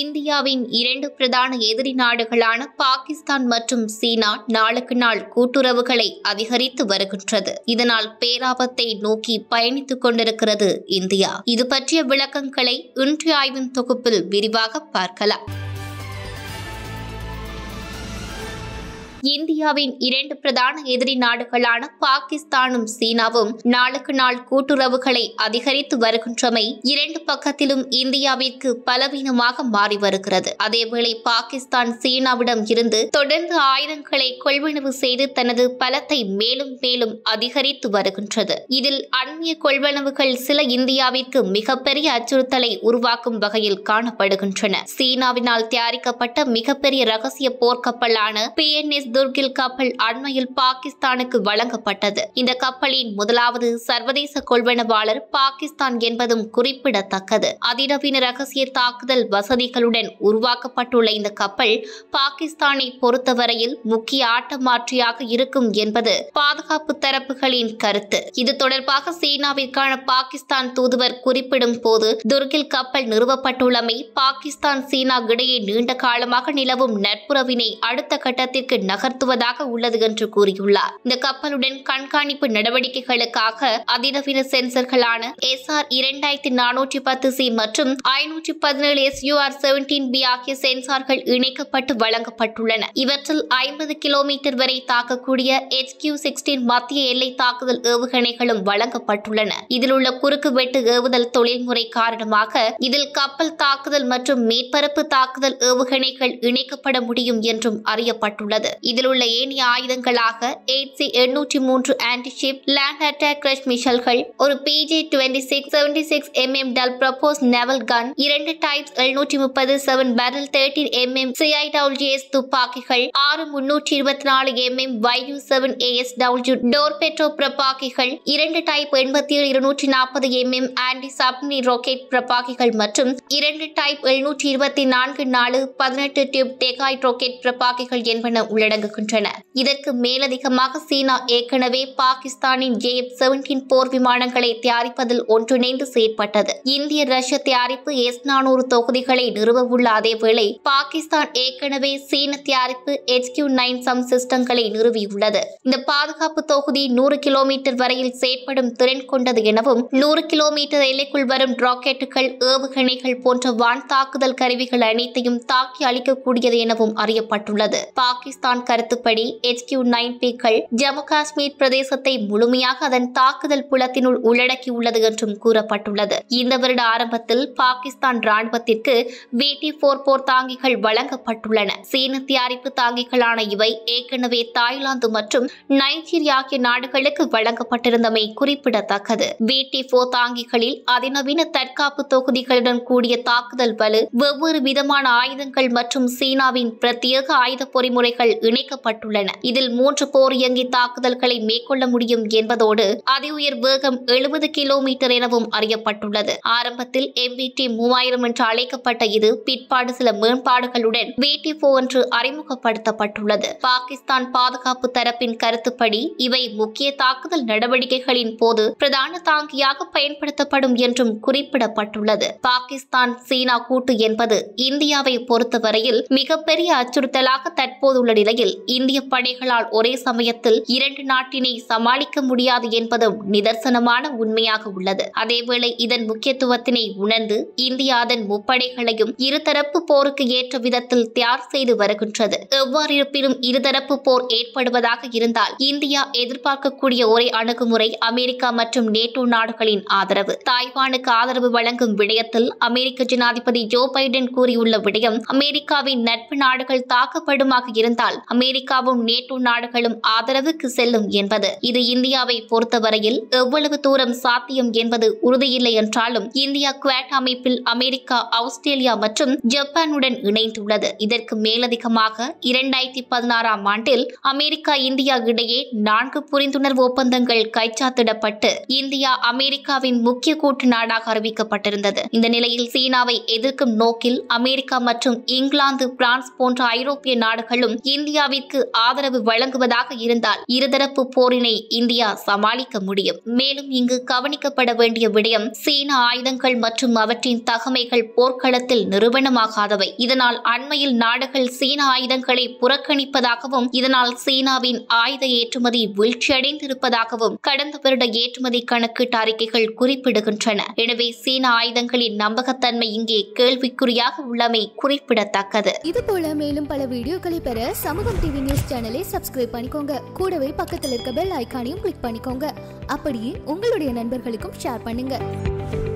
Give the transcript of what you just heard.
இந்தியாவின் இரண்டு பிரதான எதிரி நாடுகளான பாகிஸ்தான் மற்றும் சீனா நாளுக்கு நாள் கூட்டுறவுகளை அதிகரித்து வருகின்றது இதனால் பேராபத்தை நோக்கி பயணித்துக் கொண்டிருக்கிறது இந்தியா இது பற்றிய விளக்கங்களை இன்றைய ஆய்வின் தொகுப்பில் விரிவாக பார்க்கலாம் இந்தியாவின் இரண்டு பிரதான எதிரி நாடுகளான பாகிஸ்தானும் சீனாவும் நாளுக்கு நாள் கூட்டுறவுகளை அதிகரித்து வருகின்றமை இரண்டு பக்கத்திலும் இந்தியாவிற்கு பலவீனமாக மாறி வருகிறது அதேவேளை பாகிஸ்தான் சீனாவிடம் இருந்து தொடர்ந்து ஆயுதங்களை கொள்வனவு செய்து தனது பலத்தை மேலும் மேலும் அதிகரித்து வருகின்றது இதில் அந்நிய கொள்வனவுகள் சில இந்தியாவிற்கு மிகப்பெரிய அச்சுறுத்தலை உருவாக்கும் வகையில் காணப்படுகின்றன சீனாவினால் தயாரிக்கப்பட்ட மிகப்பெரிய ரகசிய போர்க்கப்பலான பிஎன்எஸ் துர்கில் கப்பல் அண்மையில் பாகிஸ்தானுக்கு வழங்கப்பட்டது இந்த கப்பலின் முதலாவது சர்வதேச கொள்வனவாளர் பாகிஸ்தான் என்பதும் குறிப்பிடத்தக்கது அதிநவீன ரகசிய தாக்குதல் வசதிகளுடன் உருவாக்கப்பட்டுள்ள இந்த கப்பல் பாகிஸ்தானை பொறுத்தவரையில் முக்கிய ஆட்டமாற்றியாக இருக்கும் என்பது பாதுகாப்பு தரப்புகளின் கருத்து இது தொடர்பாக சீனாவிற்கான பாகிஸ்தான் தூதுவர் குறிப்பிடும் போது துர்கில் கப்பல் நிறுவப்பட்டுள்ளமை பாகிஸ்தான் சீனா இடையே நீண்ட காலமாக நிலவும் நட்புறவினை அடுத்த கட்டத்திற்கு நகர் நகர்த்துவதாக உள்ளது என்று கூறியுள்ளார் இந்த கப்பலுடன் கண்காணிப்பு நடவடிக்கைகளுக்காக அதிநவீன சென்சர்களான எஸ்ஆர் இரண்டாயிரத்தி நானூற்றி பத்து சி மற்றும் ஐநூற்றி பதினேழு எஸ் ஆர் செவன்டீன் பி ஆகிய சென்சார்கள் இணைக்கப்பட்டு வழங்கப்பட்டுள்ளன இவற்றில் ஐம்பது கிலோமீட்டர் வரை தாக்கக்கூடிய எச் கியூ சிக்ஸ்டீன் மத்திய எல்லை தாக்குதல் ஏவுகணைகளும் வழங்கப்பட்டுள்ளன இதில் உள்ள குறுக்குவெட்டு ஏவுதல் தொழில்முறை காரணமாக இதில் கப்பல் தாக்குதல் மற்றும் மேற்பரப்பு தாக்குதல் ஏவுகணைகள் இணைக்கப்பட முடியும் என்றும் அறியப்பட்டுள்ளது இதில் உள்ள ஏனைய ஆயுதங்களாக சி எண்ணூற்றி மூன்று ஆன்டிஷிப் லேண்ட் அட்டாக் கிரஷ் மிஷல்கள் ஒரு PJ twenty six seventy six mm dual purpose naval gun இரண்டு டைப்ஸ் எழுநூற்றி முப்பது seven barrel thirteen mm CIWS துப்பாக்கிகள் ஆறு முன்னூற்றி இருபத்தி நாலு எம்எம் வையூ seven AS W torpedo பிரபாக்கிகள் இரண்டு டைப் எண்பத்தி ஏழு இருநூற்றி நாற்பது எம்எம் ஆன்டி சப்னி ராக்கெட் பிரபாக்கிகள் மற்றும் இரண்டு டைப் எழுநூற்றி இருபத்தி நான்கு நாலு பதினெட்டு டியூப் டெகாய் ராக்கெட் பிரபாக்கிகள் என்பன உள்ளடங்கும் விளங்குகின்றன இதற்கு மேலதிகமாக சீனா ஏற்கனவே பாகிஸ்தானின் ஏஎப் செவன்டீன் போர் விமானங்களை தயாரிப்பதில் ஒன்றிணைந்து செயற்பட்டது இந்திய ரஷ்ய தயாரிப்பு எஸ் நானூறு தொகுதிகளை நிறுவ உள்ள அதேவேளை பாகிஸ்தான் ஏற்கனவே சீன தயாரிப்பு எச் கியூ நைன் சம் சிஸ்டங்களை நிறுவியுள்ளது இந்த பாதுகாப்பு தொகுதி நூறு கிலோமீட்டர் வரையில் செயற்படும் திறன் கொண்டது எனவும் நூறு கிலோமீட்டர் எல்லைக்குள் வரும் ராக்கெட்டுகள் ஏவுகணைகள் போன்ற வான் தாக்குதல் கருவிகள் அனைத்தையும் தாக்கி அளிக்கக்கூடியது எனவும் அறியப்பட்டுள்ளது பாகிஸ்தான் கருத்துப்படி எச் கியூ நைன் பிக்கள் ஜம்மு காஷ்மீர் பிரதேசத்தை முழுமையாக அதன் தாக்குதல் புலத்தினுள் உள்ளடக்கியுள்ளது என்றும் கூறப்பட்டுள்ளது இந்த வருட ஆரம்பத்தில் பாகிஸ்தான் ராணுவத்திற்கு பிடி போர் போர் தாங்கிகள் வழங்கப்பட்டுள்ளன சீன தயாரிப்பு தாங்கிகளான இவை ஏற்கனவே தாய்லாந்து மற்றும் நைஜீரியா ஆகிய நாடுகளுக்கு வழங்கப்பட்டிருந்தமை குறிப்பிடத்தக்கது பிடி போர் தாங்கிகளில் அதிநவீன தற்காப்பு தொகுதிகளுடன் கூடிய தாக்குதல் வலு வெவ்வேறு விதமான ஆயுதங்கள் மற்றும் சீனாவின் பிரத்யேக ஆயுத பொறிமுறைகள் இணை இணைக்கப்பட்டுள்ளன இதில் மூன்று போர் இயங்கி தாக்குதல்களை மேற்கொள்ள முடியும் என்பதோடு அதி உயர் வேகம் எழுபது கிலோமீட்டர் எனவும் அறியப்பட்டுள்ளது ஆரம்பத்தில் எம்பிடி மூவாயிரம் என்று அழைக்கப்பட்ட இது பிற்பாடு சில மேம்பாடுகளுடன் பிடி போ என்று அறிமுகப்படுத்தப்பட்டுள்ளது பாகிஸ்தான் பாதுகாப்பு தரப்பின் கருத்துப்படி இவை முக்கிய தாக்குதல் நடவடிக்கைகளின் போது பிரதான தாங்கியாக பயன்படுத்தப்படும் என்றும் குறிப்பிடப்பட்டுள்ளது பாகிஸ்தான் சீனா கூட்டு என்பது இந்தியாவை பொறுத்தவரையில் மிகப்பெரிய அச்சுறுத்தலாக தற்போதுள்ள நிலையில் இந்திய படைகளால் ஒரே சமயத்தில் இரண்டு நாட்டினை சமாளிக்க முடியாது என்பதும் நிதர்சனமான உண்மையாக உள்ளது அதேவேளை இதன் முக்கியத்துவத்தினை உணர்ந்து இந்தியா அதன் முப்படைகளையும் இருதரப்பு போருக்கு ஏற்ற விதத்தில் தயார் செய்து வருகின்றது எவ்வாறு இருப்பினும் இருதரப்பு போர் ஏற்படுவதாக இருந்தால் இந்தியா எதிர்பார்க்கக்கூடிய ஒரே அணுகுமுறை அமெரிக்கா மற்றும் நேட்டோ நாடுகளின் ஆதரவு தாய்வானுக்கு ஆதரவு வழங்கும் விடயத்தில் அமெரிக்க ஜனாதிபதி ஜோ பைடன் கூறியுள்ள விடயம் அமெரிக்காவின் நட்பு நாடுகள் தாக்கப்படுமாக இருந்தால் அமெரிக்காவும் நேட்டோ நாடுகளும் ஆதரவுக்கு செல்லும் என்பது இது இந்தியாவை பொறுத்தவரையில் எவ்வளவு தூரம் சாத்தியம் என்பது உறுதியில்லை என்றாலும் இந்தியா குவாட் அமைப்பில் அமெரிக்கா ஆஸ்திரேலியா மற்றும் ஜப்பானுடன் இணைந்துள்ளது இதற்கு மேலதிகமாக இரண்டாயிரத்தி பதினாறாம் ஆண்டில் அமெரிக்கா இந்தியா இடையே நான்கு புரிந்துணர்வு ஒப்பந்தங்கள் கைச்சாத்திடப்பட்டு இந்தியா அமெரிக்காவின் முக்கிய கூட்டு நாடாக அறிவிக்கப்பட்டிருந்தது இந்த நிலையில் சீனாவை எதிர்க்கும் நோக்கில் அமெரிக்கா மற்றும் இங்கிலாந்து பிரான்ஸ் போன்ற ஐரோப்பிய நாடுகளும் இந்தியா இந்தியாவிற்கு ஆதரவு வழங்குவதாக இருந்தால் இருதரப்பு போரினை இந்தியா சமாளிக்க முடியும் மேலும் இங்கு கவனிக்கப்பட வேண்டிய விடயம் சீன ஆயுதங்கள் மற்றும் அவற்றின் தகமைகள் போர்க்களத்தில் நிறுவனமாகாதவை இதனால் அண்மையில் நாடுகள் சீன ஆயுதங்களை புறக்கணிப்பதாகவும் இதனால் சீனாவின் ஆயுத ஏற்றுமதி வீழ்ச்சியடைந்திருப்பதாகவும் கடந்த வருட ஏற்றுமதி கணக்கீட்டு அறிக்கைகள் குறிப்பிடுகின்றன எனவே சீன ஆயுதங்களின் நம்பகத்தன்மை இங்கே கேள்விக்குறியாக உள்ளமை குறிப்பிடத்தக்கது இது போல மேலும் பல வீடியோக்களை பெற சமூக சங்கம் டிவி நியூஸ் சேனலை சப்ஸ்கிரைப் பண்ணிக்கோங்க கூடவே பக்கத்தில் இருக்க பெல் ஐக்கானையும் கிளிக் பண்ணிக்கோங்க அப்படியே உங்களுடைய நண்பர்களுக்கும் ஷேர் பண்ணுங்க